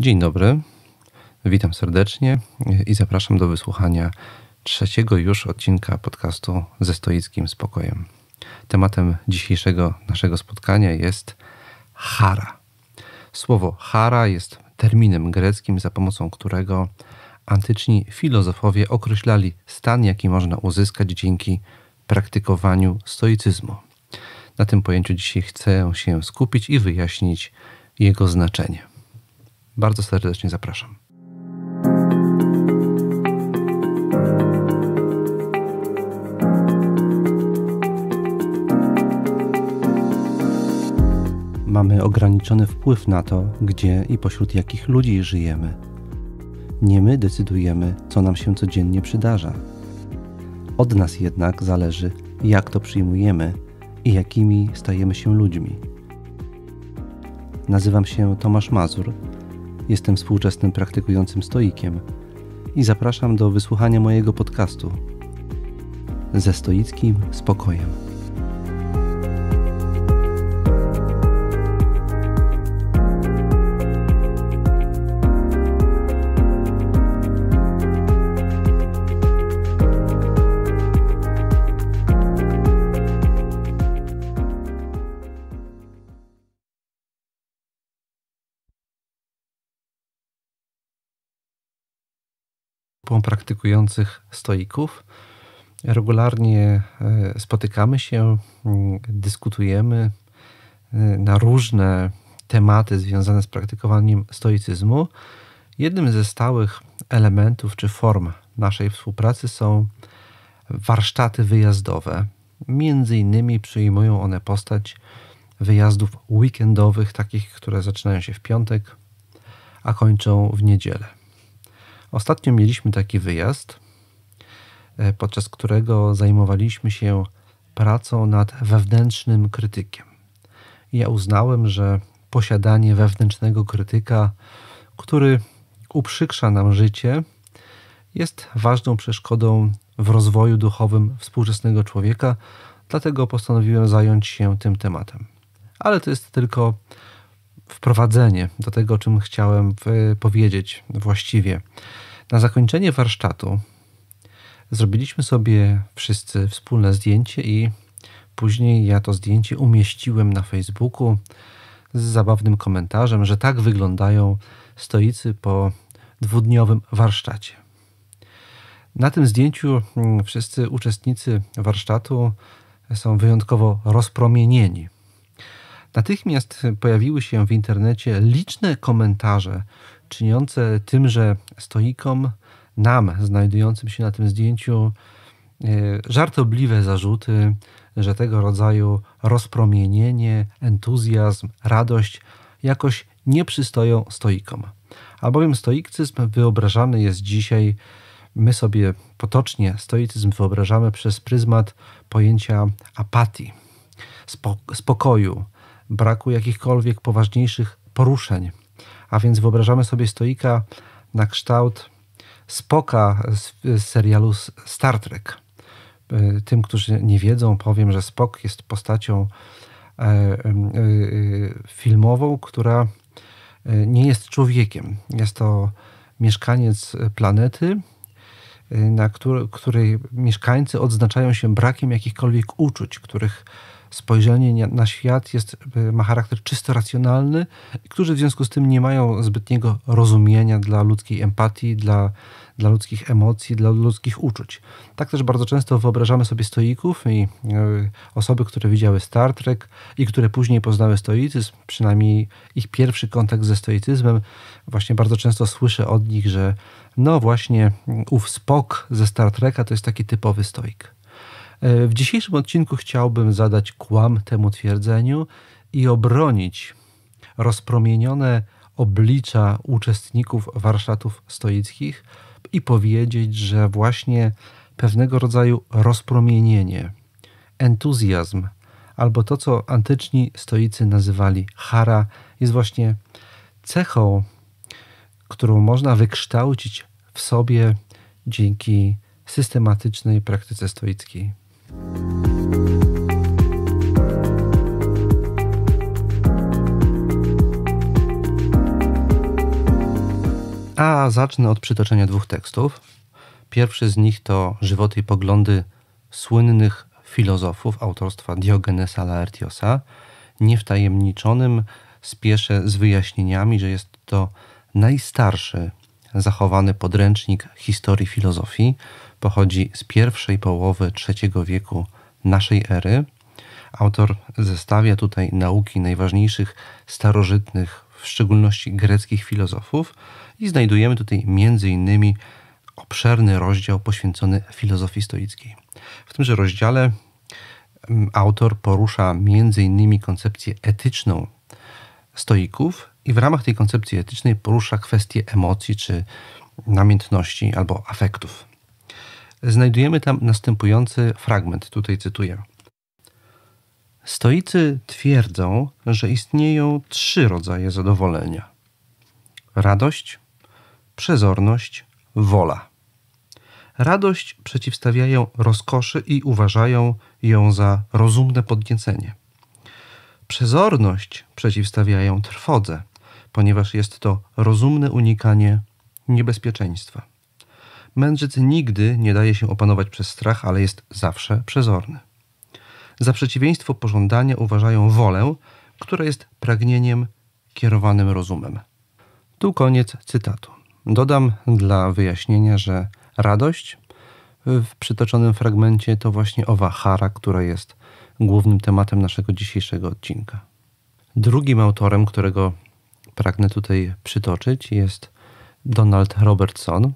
Dzień dobry, witam serdecznie i zapraszam do wysłuchania trzeciego już odcinka podcastu ze stoickim spokojem. Tematem dzisiejszego naszego spotkania jest hara. Słowo hara jest terminem greckim, za pomocą którego antyczni filozofowie określali stan, jaki można uzyskać dzięki praktykowaniu stoicyzmu. Na tym pojęciu dzisiaj chcę się skupić i wyjaśnić jego znaczenie. Bardzo serdecznie zapraszam. Mamy ograniczony wpływ na to, gdzie i pośród jakich ludzi żyjemy. Nie my decydujemy, co nam się codziennie przydarza. Od nas jednak zależy, jak to przyjmujemy i jakimi stajemy się ludźmi. Nazywam się Tomasz Mazur Jestem współczesnym praktykującym stoikiem i zapraszam do wysłuchania mojego podcastu ze stoickim spokojem. grupą praktykujących stoików. Regularnie e, spotykamy się, mm, dyskutujemy e, na różne tematy związane z praktykowaniem stoicyzmu. Jednym ze stałych elementów czy form naszej współpracy są warsztaty wyjazdowe. Między innymi przyjmują one postać wyjazdów weekendowych, takich, które zaczynają się w piątek, a kończą w niedzielę. Ostatnio mieliśmy taki wyjazd, e, podczas którego zajmowaliśmy się pracą nad wewnętrznym krytykiem. Ja uznałem, że posiadanie wewnętrznego krytyka, który uprzykrza nam życie, jest ważną przeszkodą w rozwoju duchowym współczesnego człowieka, dlatego postanowiłem zająć się tym tematem. Ale to jest tylko wprowadzenie do tego, o czym chciałem e, powiedzieć właściwie. Na zakończenie warsztatu zrobiliśmy sobie wszyscy wspólne zdjęcie i później ja to zdjęcie umieściłem na Facebooku z zabawnym komentarzem, że tak wyglądają stoicy po dwudniowym warsztacie. Na tym zdjęciu mm, wszyscy uczestnicy warsztatu są wyjątkowo rozpromienieni. Natychmiast pojawiły się w internecie liczne komentarze czyniące tymże stoikom, nam, znajdującym się na tym zdjęciu, e, żartobliwe zarzuty, że tego rodzaju rozpromienienie, entuzjazm, radość jakoś nie przystoją stoikom. Albowiem stoikcyzm wyobrażany jest dzisiaj, my sobie potocznie stoicyzm wyobrażamy przez pryzmat pojęcia apatii, spokoju, braku jakichkolwiek poważniejszych poruszeń. A więc wyobrażamy sobie stoika na kształt Spoka z serialu Star Trek. E, tym, którzy nie wiedzą, powiem, że Spok jest postacią e, e, filmową, która nie jest człowiekiem. Jest to mieszkaniec planety, na który, której mieszkańcy odznaczają się brakiem jakichkolwiek uczuć, których spojrzenie na świat jest, e, ma charakter czysto racjonalny, którzy w związku z tym nie mają zbytniego rozumienia dla ludzkiej empatii, dla, dla ludzkich emocji, dla ludzkich uczuć. Tak też bardzo często wyobrażamy sobie stoików i e, osoby, które widziały Star Trek i które później poznały stoicyzm, przynajmniej ich pierwszy kontakt ze stoicyzmem, właśnie bardzo często słyszę od nich, że no właśnie ów Spock ze Star Treka to jest taki typowy stoik. E, w dzisiejszym odcinku chciałbym zadać kłam temu twierdzeniu i obronić rozpromienione oblicza uczestników warsztatów stoickich i powiedzieć, że właśnie pewnego rodzaju rozpromienienie, entuzjazm albo to, co antyczni stoicy nazywali hara, jest właśnie cechą, którą można wykształcić w sobie dzięki systematycznej praktyce stoickiej. A zacznę od przytoczenia dwóch tekstów. Pierwszy z nich to Żywoty i poglądy słynnych filozofów autorstwa Diogenesa Laertiosa. Niewtajemniczonym spieszę z wyjaśnieniami, że jest to najstarszy zachowany podręcznik historii filozofii pochodzi z pierwszej połowy III wieku naszej ery. Autor zestawia tutaj nauki najważniejszych starożytnych, w szczególności greckich filozofów, i znajdujemy tutaj m.in. obszerny rozdział poświęcony filozofii stoickiej. W tymże rozdziale mm, autor porusza m.in. koncepcję etyczną stoików i w ramach tej koncepcji etycznej porusza kwestie emocji czy namiętności albo afektów znajdujemy tam następujący fragment, tutaj cytuję. Stoicy twierdzą, że istnieją trzy rodzaje zadowolenia: radość, przezorność, wola. Radość przeciwstawiają rozkoszy i uważają ją za rozumne podniecenie. Przezorność przeciwstawiają trwodze, ponieważ jest to rozumne unikanie niebezpieczeństwa. Mędrzec nigdy nie daje się opanować przez strach, ale jest zawsze przezorny. Za przeciwieństwo pożądania uważają wolę, która jest pragnieniem kierowanym rozumem. Tu koniec cytatu. Dodam dla wyjaśnienia, że radość w przytoczonym fragmencie to właśnie owa hara, która jest głównym tematem naszego dzisiejszego odcinka. Drugim autorem, którego pragnę tutaj przytoczyć, jest Donald Robertson,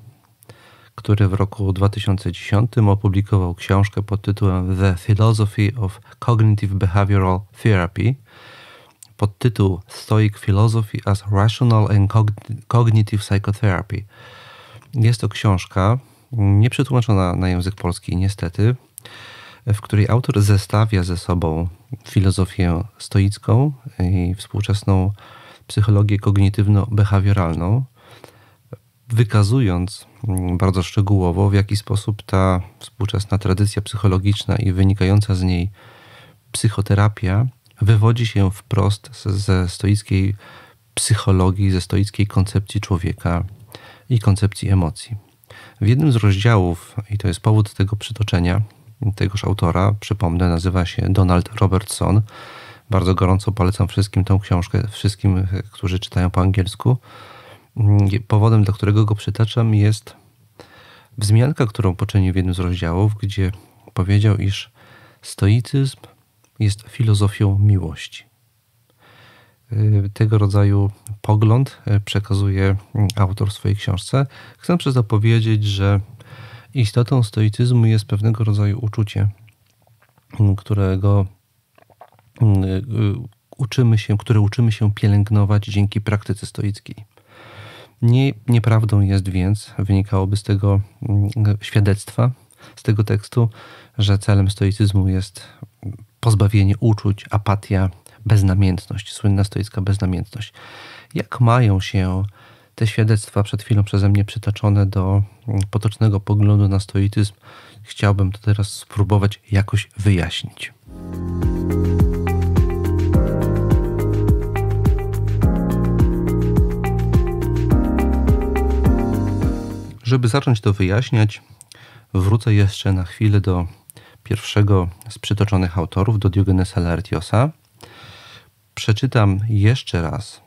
który w roku 2010 opublikował książkę pod tytułem The Philosophy of Cognitive Behavioral Therapy. pod tytuł Stoic Philosophy as Rational and Cognitive Psychotherapy. Jest to książka nieprzetłumaczona na język polski, niestety, w której autor zestawia ze sobą filozofię stoicką i współczesną psychologię kognitywno-behawioralną wykazując mm, bardzo szczegółowo, w jaki sposób ta współczesna tradycja psychologiczna i wynikająca z niej psychoterapia wywodzi się wprost ze stoickiej psychologii, ze stoickiej koncepcji człowieka i koncepcji emocji. W jednym z rozdziałów, i to jest powód tego przytoczenia, tegoż autora, przypomnę, nazywa się Donald Robertson. Bardzo gorąco polecam wszystkim tą książkę, wszystkim, którzy czytają po angielsku. Mm, powodem, dla którego go przytaczam, jest wzmianka, którą poczynił w jednym z rozdziałów, gdzie powiedział, iż stoicyzm jest filozofią miłości. Y, tego rodzaju pogląd y, przekazuje mm, autor w swojej książce. Chcę przez to powiedzieć, że istotą stoicyzmu jest pewnego rodzaju uczucie, mm, którego y, uczymy się, które uczymy się pielęgnować dzięki praktyce stoickiej. Nie, nieprawdą jest więc, wynikałoby z tego mm, świadectwa, z tego tekstu, że celem stoicyzmu jest pozbawienie uczuć, apatia, beznamiętność, słynna stoicka beznamiętność. Jak mają się te świadectwa przed chwilą przeze mnie przytaczone do mm, potocznego poglądu na stoityzm, chciałbym to teraz spróbować jakoś wyjaśnić. Żeby zacząć to wyjaśniać, wrócę jeszcze na chwilę do pierwszego z przytoczonych autorów, do Diogenesa Laertiosa. Przeczytam jeszcze raz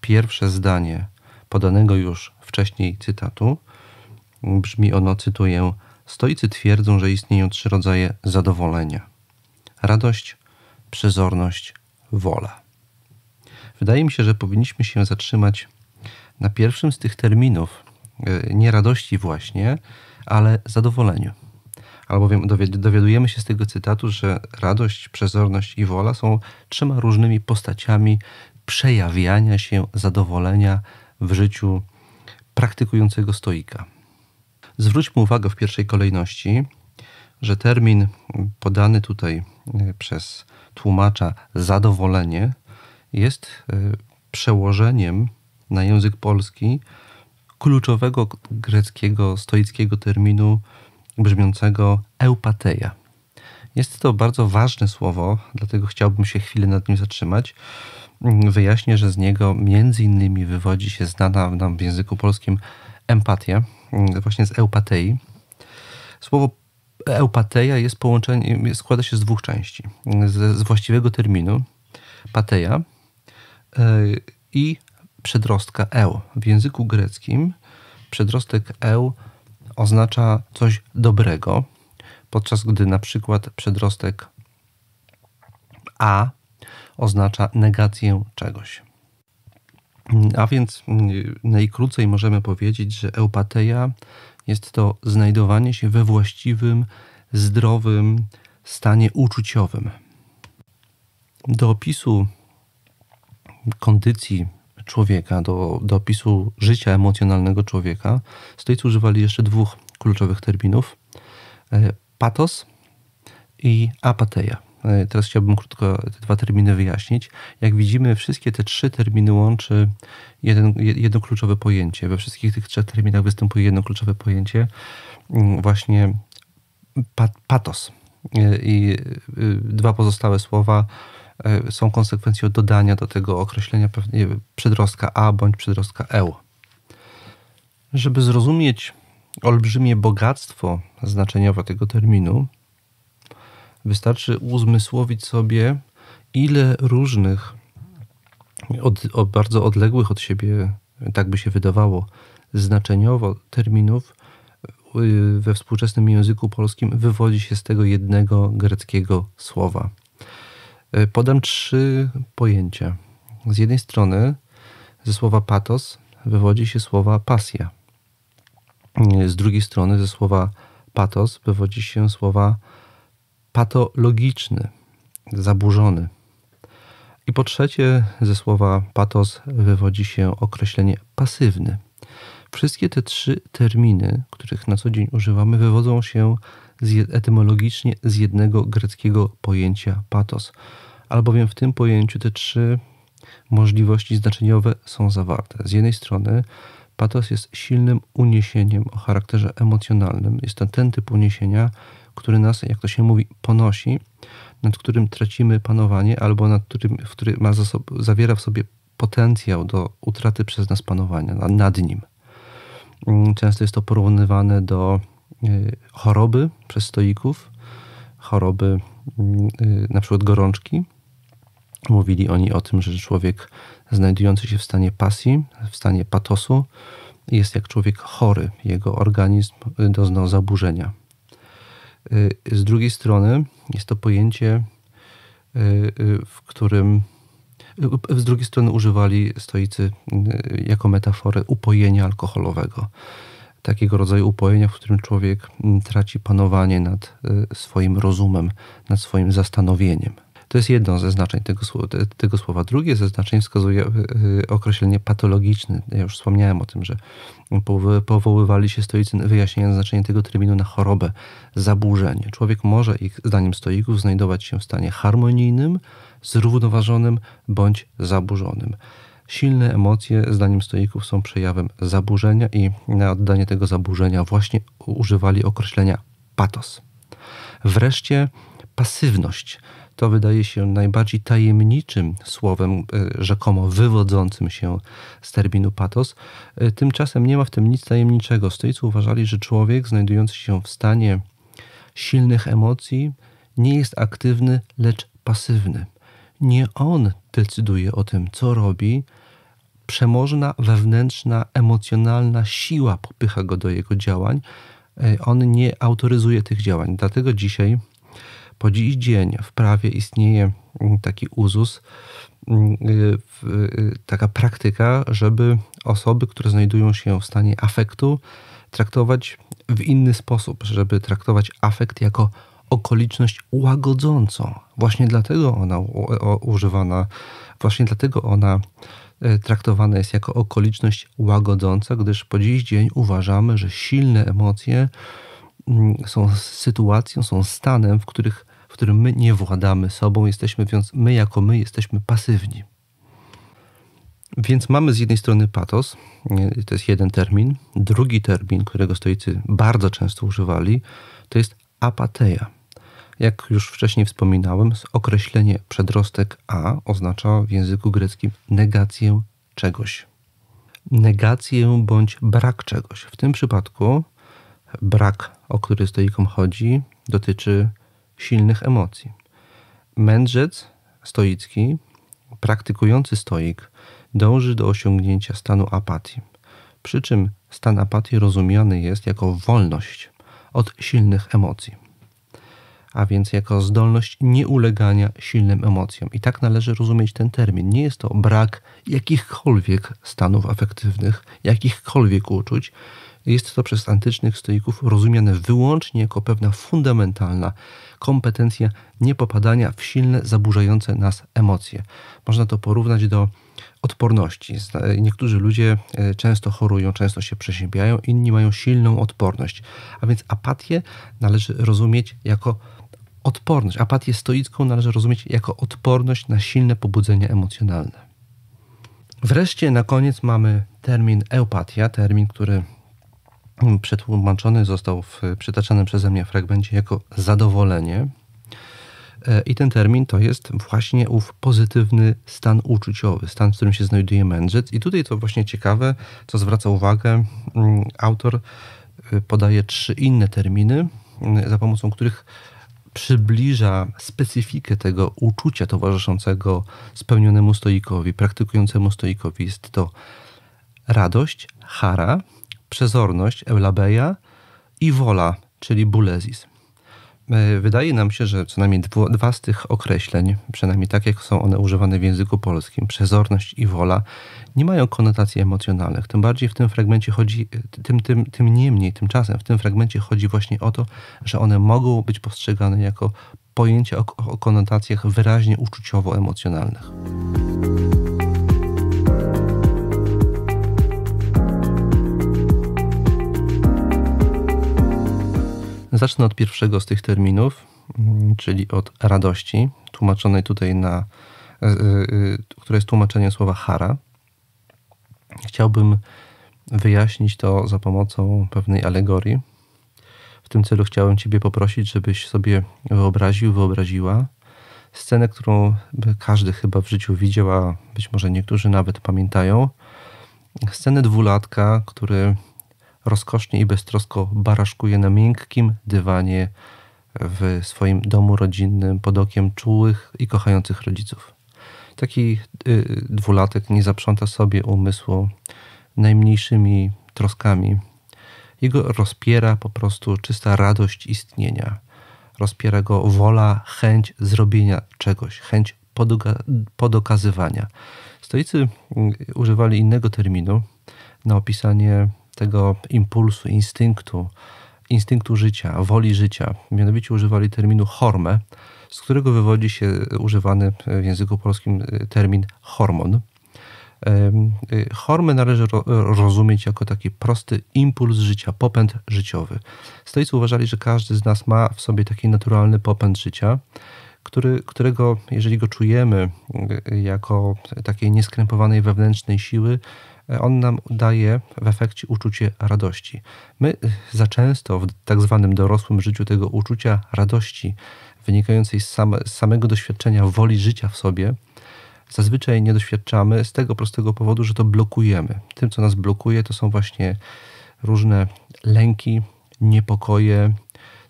pierwsze zdanie podanego już wcześniej cytatu. Brzmi ono, cytuję, Stoicy twierdzą, że istnieją trzy rodzaje zadowolenia. Radość, przezorność, wola. Wydaje mi się, że powinniśmy się zatrzymać na pierwszym z tych terminów, E, nie radości właśnie, ale zadowoleniu. Albowiem dowiadujemy się z tego cytatu, że radość, przezorność i wola są trzema różnymi postaciami przejawiania się zadowolenia w życiu praktykującego stoika. Zwróćmy uwagę w pierwszej kolejności, że termin podany tutaj e, przez tłumacza zadowolenie jest e, przełożeniem na język polski kluczowego greckiego, stoickiego terminu brzmiącego eupateia. Jest to bardzo ważne słowo, dlatego chciałbym się chwilę nad nim zatrzymać. Wyjaśnię, że z niego między innymi wywodzi się znana nam w języku polskim empatia, właśnie z eupatei. Słowo eupateia jest połączeniem, składa się z dwóch części. Z, z właściwego terminu pateja e, i przedrostka eu. W języku greckim przedrostek eu oznacza coś dobrego, podczas gdy na przykład przedrostek a oznacza negację czegoś. A więc mm, najkrócej możemy powiedzieć, że eupateia jest to znajdowanie się we właściwym, zdrowym stanie uczuciowym. Do opisu kondycji człowieka, do, do opisu życia emocjonalnego człowieka, stoicy używali jeszcze dwóch kluczowych terminów: e, patos i apateia. E, teraz chciałbym krótko te dwa terminy wyjaśnić. Jak widzimy, wszystkie te trzy terminy łączy jeden, jedno kluczowe pojęcie. We wszystkich tych trzech terminach występuje jedno kluczowe pojęcie, mm, właśnie patos. E, I dwa pozostałe słowa E, są konsekwencją dodania do tego określenia pewnie przedrostka A bądź przedrostka EU. Żeby zrozumieć olbrzymie bogactwo znaczeniowe tego terminu, wystarczy uzmysłowić sobie, ile różnych, od, od bardzo odległych od siebie, tak by się wydawało, znaczeniowo terminów y, we współczesnym języku polskim wywodzi się z tego jednego greckiego słowa – E, podam trzy pojęcia. Z jednej strony ze słowa patos wywodzi się słowa pasja. E, z drugiej strony ze słowa patos wywodzi się słowa patologiczny, zaburzony. I po trzecie, ze słowa patos wywodzi się określenie pasywny. Wszystkie te trzy terminy, których na co dzień używamy, wywodzą się etymologicznie z jednego greckiego pojęcia patos, albowiem w tym pojęciu te trzy możliwości znaczeniowe są zawarte. Z jednej strony patos jest silnym uniesieniem o charakterze emocjonalnym. Jest to ten typ uniesienia, który nas, jak to się mówi, ponosi, nad którym tracimy panowanie albo nad którym, w który ma zawiera w sobie potencjał do utraty przez nas panowania nad nim. Mm, często jest to porównywane do Y, choroby przez stoików, choroby y, na przykład gorączki. Mówili oni o tym, że człowiek znajdujący się w stanie pasji, w stanie patosu, jest jak człowiek chory. Jego organizm doznał zaburzenia. Y, z drugiej strony jest to pojęcie, w którym z drugiej strony używali stoicy jako metaforę upojenia alkoholowego takiego rodzaju upojenia, w którym człowiek mm, traci panowanie nad y, swoim rozumem, nad swoim zastanowieniem. To jest jedno ze znaczeń tego, tego słowa. Drugie ze znaczeń wskazuje y, y, określenie patologiczne. Ja już wspomniałem o tym, że powoływali się stoicy wyjaśniając znaczenie tego terminu na chorobę, zaburzenie. Człowiek może, ich zdaniem stoików, znajdować się w stanie harmonijnym, zrównoważonym bądź zaburzonym. Silne emocje, zdaniem stoików, są przejawem zaburzenia i na oddanie tego zaburzenia właśnie używali określenia patos. Wreszcie pasywność. To wydaje się najbardziej tajemniczym słowem, e, rzekomo wywodzącym się z terminu patos. E, tymczasem nie ma w tym nic tajemniczego. Stoicy uważali, że człowiek znajdujący się w stanie silnych emocji nie jest aktywny, lecz pasywny. Nie on decyduje o tym, co robi, przemożna wewnętrzna, emocjonalna siła popycha go do jego działań. E, on nie autoryzuje tych działań. Dlatego dzisiaj, po dziś dzień w prawie istnieje mm, taki uzus, mm, y, y, taka praktyka, żeby osoby, które znajdują się w stanie afektu, traktować w inny sposób, żeby traktować afekt jako okoliczność łagodzącą. Właśnie dlatego ona używana, właśnie dlatego ona E, traktowane jest jako okoliczność łagodząca, gdyż po dziś dzień uważamy, że silne emocje mm, są sytuacją, są stanem, w, których, w którym my nie władamy sobą, jesteśmy, więc my jako my jesteśmy pasywni. Więc mamy z jednej strony patos, to jest jeden termin. Drugi termin, którego stoicy bardzo często używali, to jest apateja. Jak już wcześniej wspominałem, określenie przedrostek a oznacza w języku greckim negację czegoś. Negację bądź brak czegoś. W tym przypadku brak, o który stoikom chodzi, dotyczy silnych emocji. Mędrzec stoicki, praktykujący stoik, dąży do osiągnięcia stanu apatii. Przy czym stan apatii rozumiany jest jako wolność od silnych emocji a więc jako zdolność nieulegania silnym emocjom. I tak należy rozumieć ten termin. Nie jest to brak jakichkolwiek stanów afektywnych, jakichkolwiek uczuć. Jest to przez antycznych stoików rozumiane wyłącznie jako pewna fundamentalna kompetencja niepopadania w silne, zaburzające nas emocje. Można to porównać do odporności. Niektórzy ludzie e, często chorują, często się przeziębiają, inni mają silną odporność. A więc apatię należy rozumieć jako odporność. Apatię stoicką należy rozumieć jako odporność na silne pobudzenia emocjonalne. Wreszcie na koniec mamy termin eupatia, termin, który przetłumaczony został w przytaczanym przeze mnie fragmencie jako zadowolenie. E, I ten termin to jest właśnie ów pozytywny stan uczuciowy, stan, w którym się znajduje mędrzec. I tutaj to właśnie ciekawe, co zwraca uwagę, mm, autor e, podaje trzy inne terminy, mm, za pomocą których przybliża specyfikę tego uczucia towarzyszącego spełnionemu stoikowi, praktykującemu stoikowi. Jest to radość, hara, przezorność, eulabeja i wola, czyli bulezis. E, wydaje nam się, że co najmniej dwa z tych określeń, przynajmniej tak jak są one używane w języku polskim, przezorność i wola, nie mają konotacji emocjonalnych. Tym bardziej w tym fragmencie chodzi, e, tym, tym, tym niemniej, tymczasem w tym fragmencie chodzi właśnie o to, że one mogą być postrzegane jako pojęcia o, o konotacjach wyraźnie uczuciowo-emocjonalnych. Zacznę od pierwszego z tych terminów, mm, czyli od radości, tłumaczonej tutaj na, e, e, e, które jest tłumaczeniem słowa hara. Chciałbym wyjaśnić to za pomocą pewnej alegorii. W tym celu chciałem Ciebie poprosić, żebyś sobie wyobraził, wyobraziła scenę, którą każdy chyba w życiu widział, a być może niektórzy nawet pamiętają. Scenę dwulatka, który rozkosznie i beztrosko baraszkuje na miękkim dywanie w swoim domu rodzinnym pod okiem czułych i kochających rodziców. Taki y, dwulatek nie zaprząta sobie umysłu najmniejszymi troskami. Jego rozpiera po prostu czysta radość istnienia. Rozpiera go wola, chęć zrobienia czegoś, chęć podoka podokazywania. Stoicy y, używali innego terminu na opisanie tego impulsu, instynktu, instynktu życia, woli życia. Mianowicie używali terminu hormę, z którego wywodzi się używany w języku polskim y, termin hormon. Y, hormę należy rozumieć jako taki prosty impuls życia, popęd życiowy. Stoicy uważali, że każdy z nas ma w sobie taki naturalny popęd życia, który, którego, jeżeli go czujemy y, jako takiej nieskrępowanej wewnętrznej siły, E, on nam daje w efekcie uczucie radości. My za często w tak zwanym dorosłym życiu tego uczucia radości wynikającej z, same, z samego doświadczenia woli życia w sobie, zazwyczaj nie doświadczamy z tego prostego powodu, że to blokujemy. Tym, co nas blokuje, to są właśnie różne lęki, niepokoje,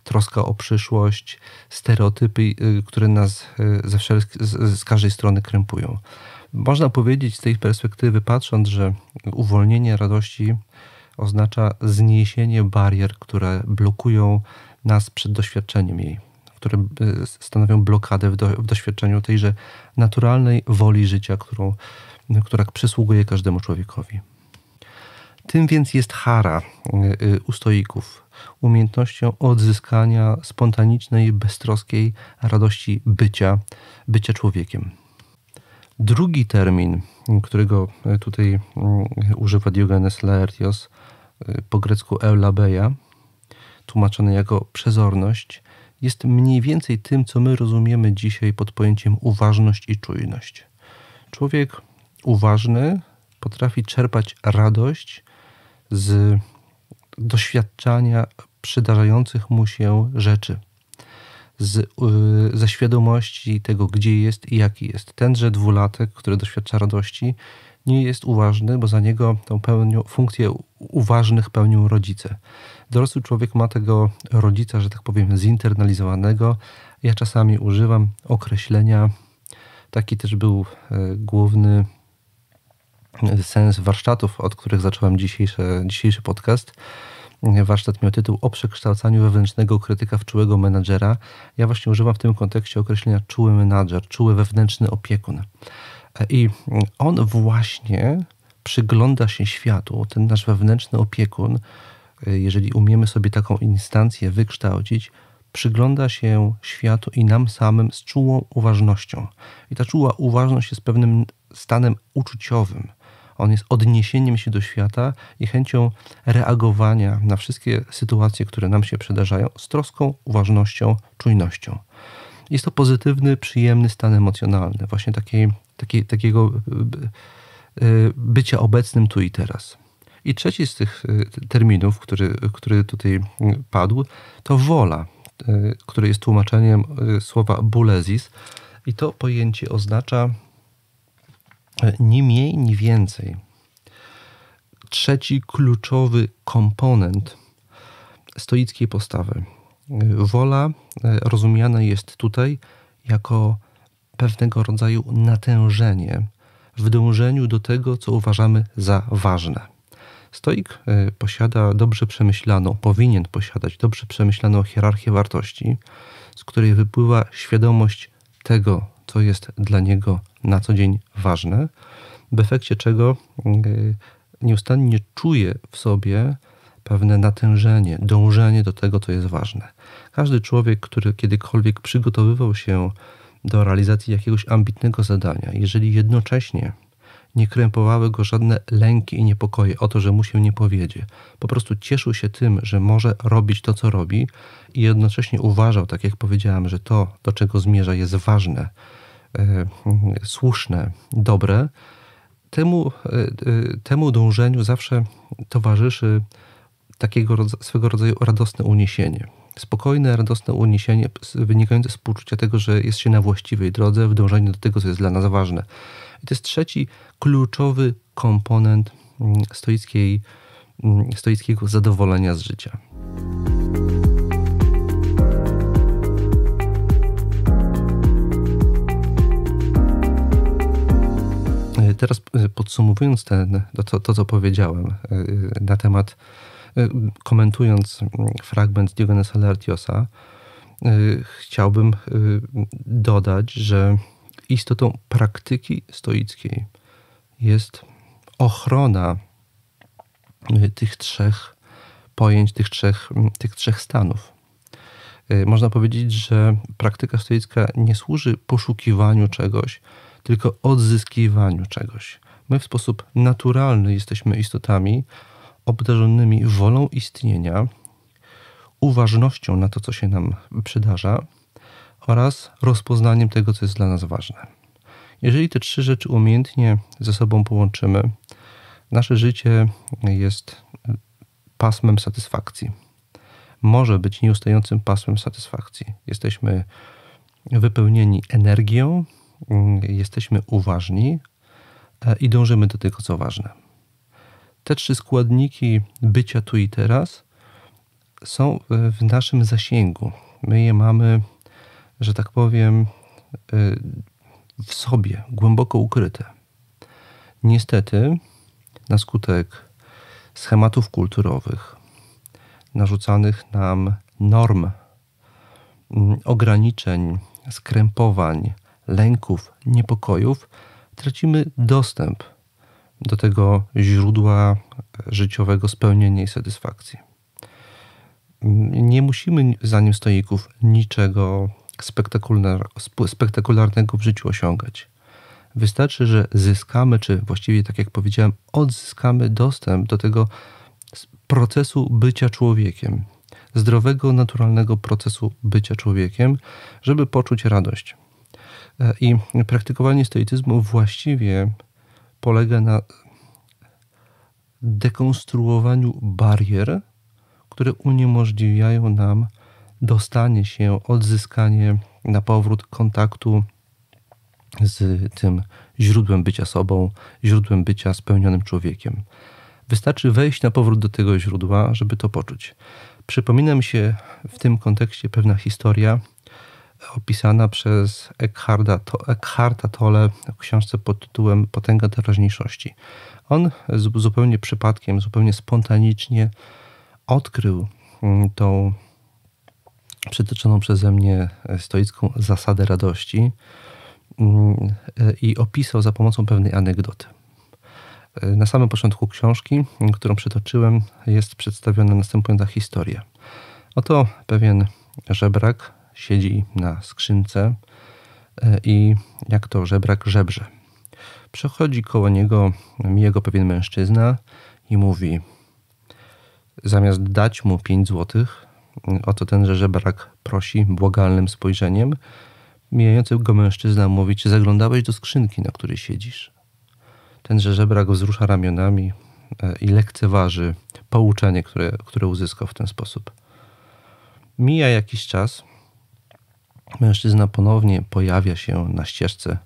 troska o przyszłość, stereotypy, y, które nas y, ze wszel- z każdej strony krępują. Można powiedzieć z tej perspektywy, patrząc, że uwolnienie radości oznacza zniesienie barier, które blokują nas przed doświadczeniem jej, które e, stanowią blokadę w, do, w doświadczeniu tejże naturalnej woli życia, którą, która przysługuje każdemu człowiekowi. Tym więc jest hara e, e, u stoików, umiejętnością odzyskania spontanicznej, beztroskiej radości bycia, bycia człowiekiem. Drugi termin, którego e, tutaj mm, używa Diogenes Laertios, e, po grecku eulabeia, tłumaczony jako przezorność, jest mniej więcej tym, co my rozumiemy dzisiaj pod pojęciem uważność i czujność. Człowiek uważny potrafi czerpać radość z doświadczania przydarzających mu się rzeczy z, y, ze świadomości tego, gdzie jest i jaki jest. Tenże dwulatek, który doświadcza radości, nie jest uważny, bo za niego tą pełnią, funkcję uważnych pełnią rodzice. Dorosły człowiek ma tego rodzica, że tak powiem, zinternalizowanego. Ja czasami używam określenia, taki też był e, główny e, sens warsztatów, od których zacząłem dzisiejszy, dzisiejszy podcast Warsztat miał tytuł o przekształcaniu wewnętrznego krytyka w czułego menadżera. Ja właśnie używam w tym kontekście określenia czuły menadżer, czuły wewnętrzny opiekun. E, I on właśnie przygląda się światu, ten nasz wewnętrzny opiekun, e, jeżeli umiemy sobie taką instancję wykształcić, przygląda się światu i nam samym z czułą uważnością. I ta czuła uważność jest pewnym stanem uczuciowym. On jest odniesieniem się do świata i chęcią reagowania na wszystkie sytuacje, które nam się przydarzają, z troską, uważnością, czujnością. Jest to pozytywny, przyjemny stan emocjonalny, właśnie takiego y, y, y, bycia obecnym tu i teraz. I trzeci z tych terminów, który, który tutaj padł, to wola, który jest tłumaczeniem słowa bulesis. I to pojęcie oznacza E, ni mniej, ni więcej. Trzeci kluczowy komponent stoickiej postawy. E, wola e, rozumiana jest tutaj jako pewnego rodzaju natężenie w dążeniu do tego, co uważamy za ważne. Stoik posiada dobrze przemyślaną, powinien posiadać dobrze przemyślaną hierarchię wartości, z której wypływa świadomość tego, co jest dla niego na co dzień ważne, w efekcie czego y, nieustannie czuje w sobie pewne natężenie, dążenie do tego, co jest ważne. Każdy człowiek, który kiedykolwiek przygotowywał się do realizacji jakiegoś ambitnego zadania, jeżeli jednocześnie nie krępowały go żadne lęki i niepokoje o to, że mu się nie powiedzie. Po prostu cieszył się tym, że może robić to, co robi i jednocześnie uważał, tak jak powiedziałem, że to, do czego zmierza, jest ważne E, słuszne, dobre, temu, e, e, temu dążeniu zawsze towarzyszy takiego swego rodzaju radosne uniesienie. Spokojne, radosne uniesienie wynikające z poczucia tego, że jest się na właściwej drodze w dążeniu do tego, co jest dla nas ważne. I to jest trzeci kluczowy komponent mm, stoickiej, mm, stoickiego zadowolenia z życia. teraz e, podsumowując ten, to, to, co powiedziałem e, na temat, e, komentując mm, fragment Diogenesa Laertiosa, chciałbym dodać, że istotą praktyki stoickiej jest ochrona tych trzech pojęć, tych trzech, mm, tych trzech stanów. Można powiedzieć, że praktyka stoicka nie służy poszukiwaniu czegoś, tylko odzyskiwaniu czegoś. My w sposób naturalny jesteśmy istotami obdarzonymi wolą istnienia, uważnością na to, co się nam przydarza oraz rozpoznaniem tego, co jest dla nas ważne. Jeżeli te trzy rzeczy umiejętnie ze sobą połączymy, nasze życie jest pasmem satysfakcji. Może być nieustającym pasmem satysfakcji. Jesteśmy wypełnieni energią, Y, jesteśmy uważni e, i dążymy do tego, co ważne. Te trzy składniki bycia tu i teraz są w naszym zasięgu. My je mamy, że tak powiem, y, w sobie, głęboko ukryte. Niestety, na skutek schematów kulturowych, narzucanych nam norm, mm, ograniczeń, skrępowań, lęków, niepokojów, tracimy dostęp do tego źródła życiowego spełnienia i satysfakcji. Nie musimy za nim stoików niczego spektakularnego w życiu osiągać. Wystarczy, że zyskamy, czy właściwie, tak jak powiedziałem, odzyskamy dostęp do tego procesu bycia człowiekiem, zdrowego, naturalnego procesu bycia człowiekiem, żeby poczuć radość. E, I praktykowanie stoicyzmu właściwie polega na dekonstruowaniu barier, które uniemożliwiają nam dostanie się, odzyskanie na powrót kontaktu z tym źródłem bycia sobą, źródłem bycia spełnionym człowiekiem. Wystarczy wejść na powrót do tego źródła, żeby to poczuć. Przypomina mi się w tym kontekście pewna historia opisana przez Eckharda, Eckharta Tolle w książce pod tytułem Potęga teraźniejszości. On zupełnie przypadkiem, zupełnie spontanicznie odkrył mm, tą przytoczoną przeze mnie e, stoicką zasadę radości mm, e, i opisał za pomocą pewnej anegdoty. E, na samym początku książki, mm, którą przytoczyłem, jest przedstawiona następująca historia. Oto pewien żebrak siedzi na skrzynce e, i jak to żebrak żebrze. Przechodzi koło niego, jego pewien mężczyzna i mówi: Zamiast dać mu pięć złotych, mm, o co tenże żebrak prosi błagalnym spojrzeniem, mijający go mężczyzna mówi: Czy zaglądałeś do skrzynki, na której siedzisz? Tenże żebrak wzrusza ramionami e, i lekceważy pouczenie, które, które uzyskał w ten sposób. Mija jakiś czas, Mężczyzna ponownie pojawia się na ścieżce,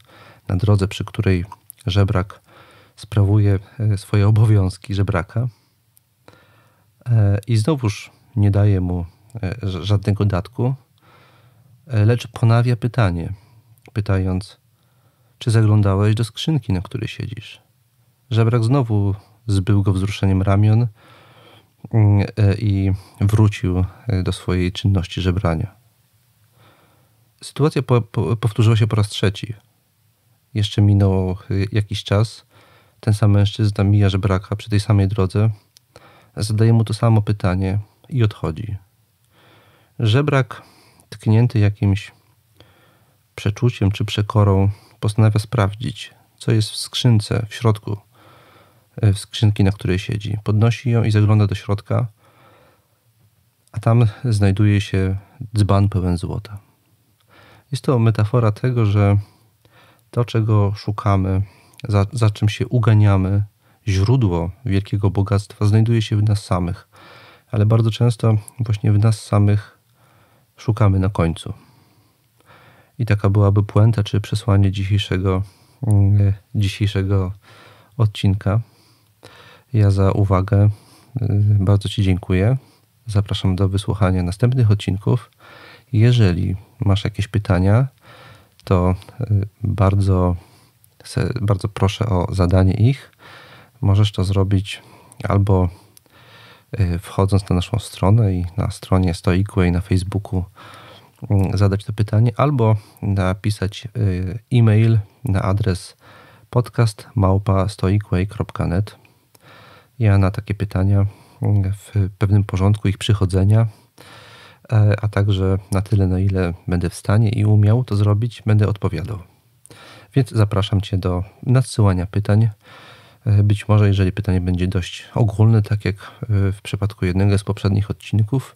na drodze, przy której żebrak sprawuje e, swoje obowiązki żebraka. E, I znowuż nie daje mu e, żadnego datku, lecz ponawia pytanie, pytając, czy zaglądałeś do skrzynki, na której siedzisz? Żebrak znowu zbył go wzruszeniem ramion mm, i wrócił do swojej czynności żebrania. Sytuacja po, po, powtórzyła się po raz trzeci. Jeszcze minął y, jakiś czas. Ten sam mężczyzna mija żebraka przy tej samej drodze. Zadaje mu to samo pytanie i odchodzi. Żebrak, tknięty jakimś przeczuciem czy przekorą, postanawia sprawdzić, co jest w skrzynce w środku, y, w skrzynki, na której siedzi. Podnosi ją i zagląda do środka, a tam znajduje się dzban pełen złota. Jest to metafora tego, że to, czego szukamy, za, za czym się uganiamy, źródło wielkiego bogactwa znajduje się w nas samych, ale bardzo często właśnie w nas samych szukamy na końcu. I taka byłaby puenta czy przesłanie dzisiejszego, mm, dzisiejszego odcinka. Ja za uwagę y, bardzo Ci dziękuję. Zapraszam do wysłuchania następnych odcinków. Jeżeli masz jakieś pytania, to y, bardzo, bardzo proszę o zadanie ich. Możesz to zrobić albo y, wchodząc na naszą stronę i na stronie Stoikway na Facebooku mm, zadać to pytanie, albo napisać y, e-mail na adres podcastmałpa.stoikway.net. Ja na takie pytania mm, w pewnym porządku ich przychodzenia E, a także na tyle, na ile będę w stanie i umiał to zrobić, będę odpowiadał. Więc zapraszam Cię do nadsyłania pytań. E, być może, jeżeli pytanie będzie dość ogólne, tak jak e, w przypadku jednego z poprzednich odcinków,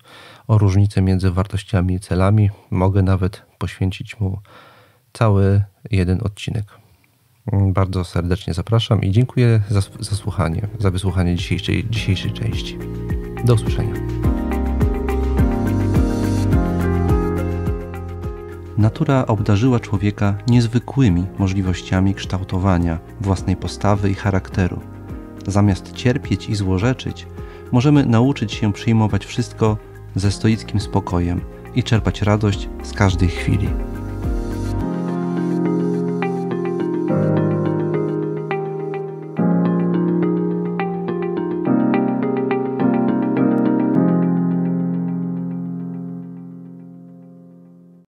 o różnicę między wartościami i celami, mogę nawet poświęcić mu cały jeden odcinek. Mm, bardzo serdecznie zapraszam i dziękuję za, za słuchanie, za wysłuchanie dzisiejszej, dzisiejszej części. Do usłyszenia. Natura obdarzyła człowieka niezwykłymi możliwościami kształtowania własnej postawy i charakteru. Zamiast cierpieć i złorzeczyć, możemy nauczyć się przyjmować wszystko ze stoickim spokojem i czerpać radość z każdej chwili.